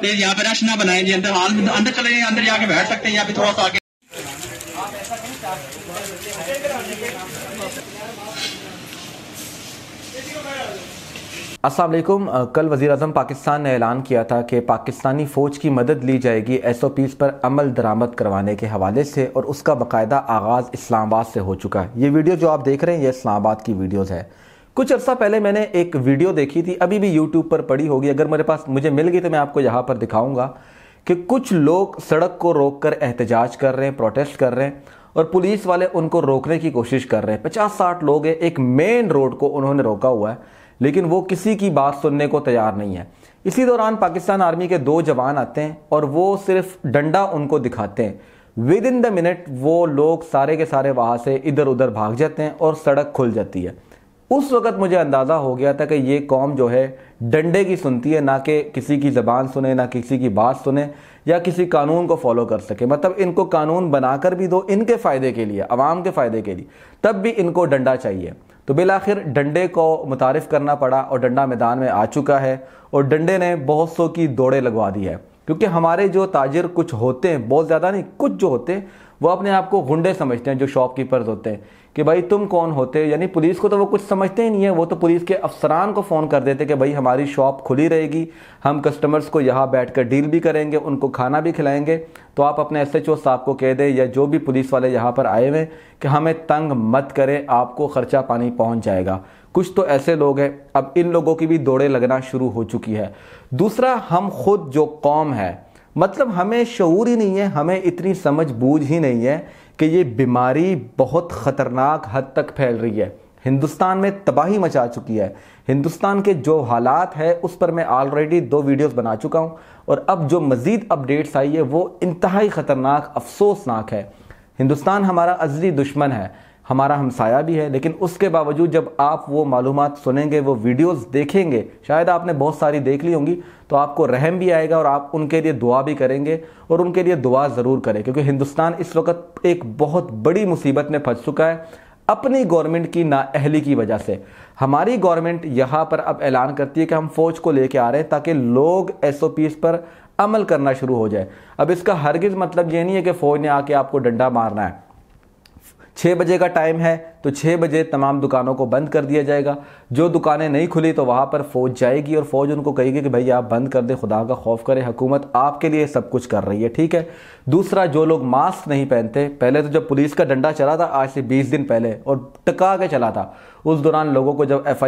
please यहाँ पे rush ना बनाए जी अंदर हाल अंदर चले अंदर जाके बैठ सकते हैं या फिर थोड़ा सा आगे असलम कल वज़ी अजम पाकिस्तान ने ऐलान किया था कि पाकिस्तानी फ़ौज की मदद ली जाएगी एस ओ पीज़ पर अमल दरामद करवाने के हवाले से और उसका बाकायदा आगाज़ इस्लामाबाद से हो चुका है ये वीडियो जो आप देख रहे हैं ये इस्लामाबाद की वीडियोज़ है कुछ अर्सा पहले मैंने एक वीडियो देखी थी अभी भी यूट्यूब पर पड़ी होगी अगर मेरे पास मुझे मिल गई तो मैं आपको यहाँ पर दिखाऊंगा कि कुछ लोग सड़क को रोक कर एहतजाज कर रहे हैं प्रोटेस्ट कर रहे हैं और पुलिस वाले उनको रोकने की कोशिश कर रहे हैं पचास साठ लोग हैं एक मेन रोड को उन्होंने रोका हुआ है लेकिन वो किसी की बात सुनने को तैयार नहीं है इसी दौरान पाकिस्तान आर्मी के दो जवान आते हैं और वो सिर्फ डंडा उनको दिखाते हैं विद इन द मिनट वो लोग सारे के सारे वहाँ से इधर उधर भाग जाते हैं और सड़क खुल जाती है उस वक़्त मुझे अंदाज़ा हो गया था कि ये कौम जो है डंडे की सुनती है ना कि किसी की ज़बान सुने ना किसी की बात सुने या किसी कानून को फॉलो कर सके मतलब इनको कानून बनाकर भी दो इनके फ़ायदे के लिए आवाम के फ़ायदे के लिए तब भी इनको डंडा चाहिए तो बिलाखिर डंडे को मुतारफ़ करना पड़ा और डंडा मैदान में आ चुका है और डंडे ने बहुत सौ की दौड़े लगवा दी है क्योंकि हमारे जो ताजर कुछ होते हैं बहुत ज़्यादा नहीं कुछ जो होते हैं वो अपने आप को गुंडे समझते हैं जो शॉपकीपर्स होते हैं कि भाई तुम कौन होते यानी पुलिस को तो वो कुछ समझते ही नहीं है वो तो पुलिस के अफसरान को फ़ोन कर देते कि भाई हमारी शॉप खुली रहेगी हम कस्टमर्स को यहाँ बैठ कर डील भी करेंगे उनको खाना भी खिलाएंगे तो आप अपने एस एच ओ साहब को कह दें या जो भी पुलिस वाले यहाँ पर आए हुए हैं कि हमें तंग मत करें आपको खर्चा पानी पहुँच जाएगा कुछ तो ऐसे लोग हैं अब इन लोगों की भी दौड़े लगना शुरू हो चुकी है दूसरा हम खुद जो कौम है मतलब हमें शूर ही नहीं है हमें इतनी समझ बूझ ही नहीं है कि ये बीमारी बहुत ख़तरनाक हद तक फैल रही है हिंदुस्तान में तबाही मचा चुकी है हिंदुस्तान के जो हालात है उस पर मैं ऑलरेडी दो वीडियोस बना चुका हूं और अब जो मज़ीद अपडेट्स आई है वो इंतहाई ख़तरनाक अफसोसनाक है हिंदुस्तान हमारा अजली दुश्मन है हमारा हमसाया भी है लेकिन उसके बावजूद जब आप वो मालूम सुनेंगे वो वीडियोस देखेंगे शायद आपने बहुत सारी देख ली होंगी तो आपको रहम भी आएगा और आप उनके लिए दुआ भी करेंगे और उनके लिए दुआ ज़रूर करें क्योंकि हिंदुस्तान इस वक्त एक बहुत बड़ी मुसीबत में फंस चुका है अपनी गवर्नमेंट की नाअहली की वजह से हमारी गवर्नमेंट यहाँ पर अब ऐलान करती है कि हम फौज को लेके आ रहे हैं ताकि लोग एस पर अमल करना शुरू हो जाए अब इसका हरगिज़ मतलब ये नहीं है कि फ़ौज ने आके आपको डंडा मारना है छः बजे का टाइम है तो छः बजे तमाम दुकानों को बंद कर दिया जाएगा जो दुकानें नहीं खुली तो वहाँ पर फ़ौज जाएगी और फ़ौज उनको कहेगी कि भाई आप बंद कर दें खुदा का खौफ करें हुकूमत आपके लिए सब कुछ कर रही है ठीक है दूसरा जो लोग मास्क नहीं पहनते पहले तो जब पुलिस का डंडा चला था आज से बीस दिन पहले और टका के चला था उस दौरान लोगों को जब एफ़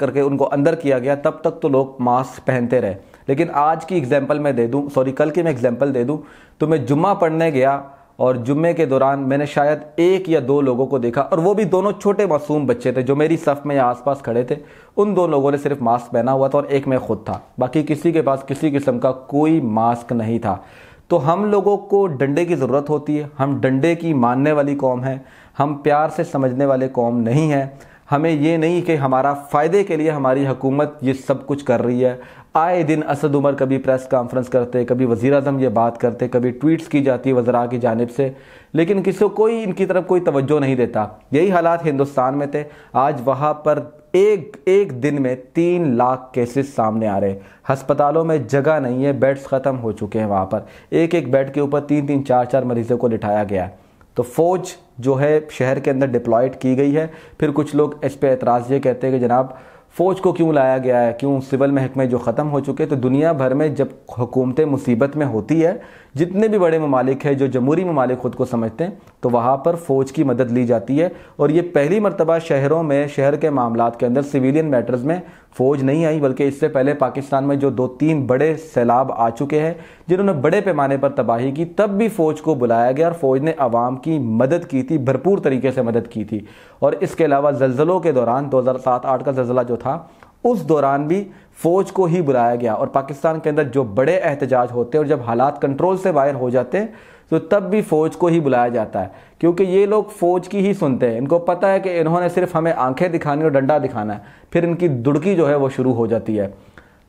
करके उनको अंदर किया गया तब तक तो लोग मास्क पहनते रहे लेकिन आज की एग्ज़ाम्पल मैं दे दूँ सॉरी कल की मैं एग्ज़ाम्पल दे दूँ तो मैं जुम्मा पढ़ने गया और जुम्मे के दौरान मैंने शायद एक या दो लोगों को देखा और वो भी दोनों छोटे मासूम बच्चे थे जो मेरी सफ़ में या आसपास खड़े थे उन दो लोगों ने सिर्फ मास्क पहना हुआ था और एक मैं खुद था बाकी किसी के पास किसी किस्म का कोई मास्क नहीं था तो हम लोगों को डंडे की ज़रूरत होती है हम डंडे की मानने वाली कौम है हम प्यार से समझने वाले कौम नहीं हैं हमें ये नहीं कि हमारा फ़ायदे के लिए हमारी हुकूमत ये सब कुछ कर रही है आए दिन असद उमर कभी प्रेस कॉन्फ्रेंस करते कभी वज़ी अजम ये बात करते कभी ट्वीट्स की जाती है वज़रा की जानब से लेकिन किसी को कोई इनकी तरफ कोई तवज्जो नहीं देता यही हालात हिंदुस्तान में थे आज वहाँ पर एक एक दिन में तीन लाख केसेस सामने आ रहे हस्पतालों में जगह नहीं है बेड्स ख़त्म हो चुके हैं वहाँ पर एक एक बेड के ऊपर तीन तीन चार चार मरीज़ों को लिटाया गया है तो फ़ौज जो है शहर के अंदर डिप्लॉयड की गई है फिर कुछ लोग इस पर एतराज़ ये कहते हैं कि जनाब फ़ौज को क्यों लाया गया है क्यों सिविल महकमे जो ख़त्म हो चुके तो दुनिया भर में जब हुकूमतें मुसीबत में होती है जितने भी बड़े ममालिक हैं जो जमहूरी ममालिक ख़ुद को समझते हैं तो वहाँ पर फ़ौज की मदद ली जाती है और ये पहली मरतबा शहरों में शहर के मामला के अंदर सिविलियन मैटर्स में फ़ौज नहीं आई बल्कि इससे पहले पाकिस्तान में जो दो तीन बड़े सैलाब आ चुके हैं जिन्होंने बड़े पैमाने पर तबाही की तब भी फ़ौज को बुलाया गया और फ़ौज ने आवाम की मदद की थी भरपूर तरीके से मदद की थी और इसके अलावा जल्जलों के दौरान दो हज़ार सात आठ का जल्जला जो था था उस दौरान भी फ़ौज को ही बुलाया गया और पाकिस्तान के अंदर जो बड़े एहतजाज होते हैं और जब हालात कंट्रोल से बाहर हो जाते हैं तो तब भी फ़ौज को ही बुलाया जाता है क्योंकि ये लोग फ़ौज की ही सुनते हैं इनको पता है कि इन्होंने सिर्फ हमें आंखें दिखानी और डंडा दिखाना है फिर इनकी दुड़की जो है वो शुरू हो जाती है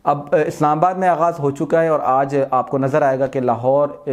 अब इस्लामाबाद में आगाज़ हो चुका है और आज आपको नज़र आएगा कि लाहौर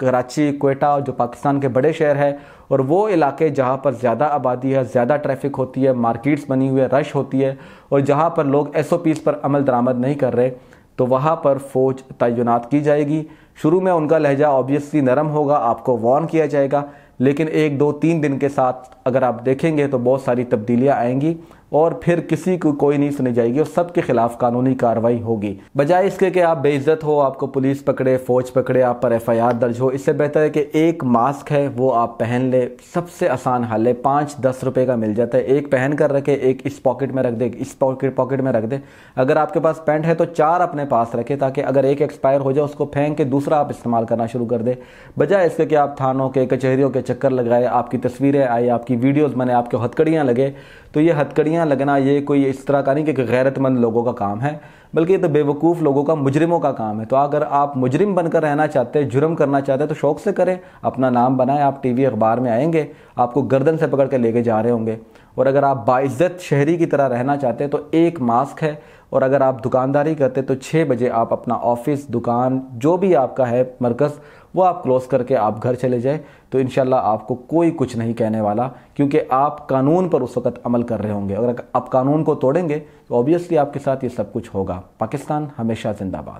कराची कोयटा जो पाकिस्तान के बड़े शहर है और वो इलाके जहाँ पर ज़्यादा आबादी है ज़्यादा ट्रैफिक होती है मार्केट्स बनी हुई है रश होती है और जहाँ पर लोग एस ओ पीज़ पर अमल दरामद नहीं कर रहे तो वहाँ पर फ़ौज तैनात की जाएगी शुरू में उनका लहजा ऑब्वियसली नरम होगा आपको वार्न किया जाएगा लेकिन एक दो तीन दिन के साथ अगर आप देखेंगे तो बहुत सारी तब्दीलियाँ आएंगी और फिर किसी को कोई नहीं सुनी जाएगी और सबके खिलाफ कानूनी कार्रवाई होगी बजाय इसके कि आप बेइज्जत हो आपको पुलिस पकड़े फौज पकड़े आप पर एफ दर्ज हो इससे बेहतर है कि एक मास्क है वो आप पहन ले सबसे आसान हल है पाँच दस रुपये का मिल जाता है एक पहन कर रखे एक इस पॉकेट में रख दे इस पॉकेट पॉकेट में रख दे अगर आपके पास पेंट है तो चार अपने पास रखे ताकि अगर एक एक्सपायर हो जाए उसको फेंक के दूसरा आप इस्तेमाल करना शुरू कर दे बजाय इसके कि आप थानों के कचहरीों के चक्कर लगाए आपकी तस्वीरें आई आपकी वीडियोज़ बने आपके हथकड़ियाँ लगे तो ये हथकड़ियाँ लगना ये कोई इस तरह का नहीं कि गैरतमंद लोगों का काम है बल्कि ये तो बेवकूफ़ लोगों का मुजरिमों का काम है तो अगर आप मुजरिम बनकर रहना चाहते हैं जुर्म करना चाहते हैं तो शौक से करें अपना नाम बनाएं आप वी अखबार में आएंगे आपको गर्दन से पकड़ के लेके जा रहे होंगे और अगर आप बाइज्जत शहरी की तरह रहना चाहते हैं तो एक मास्क है और अगर आप दुकानदारी करते तो छः बजे आप अपना ऑफिस दुकान जो भी आपका है मरकज़ वो आप क्लोज़ करके आप घर चले जाए तो इन आपको कोई कुछ नहीं कहने वाला क्योंकि आप कानून पर उस वक्त अमल कर रहे होंगे अगर आप कानून को तोड़ेंगे तो ऑब्वियसली आपके साथ ये सब कुछ होगा पाकिस्तान हमेशा जिंदाबाद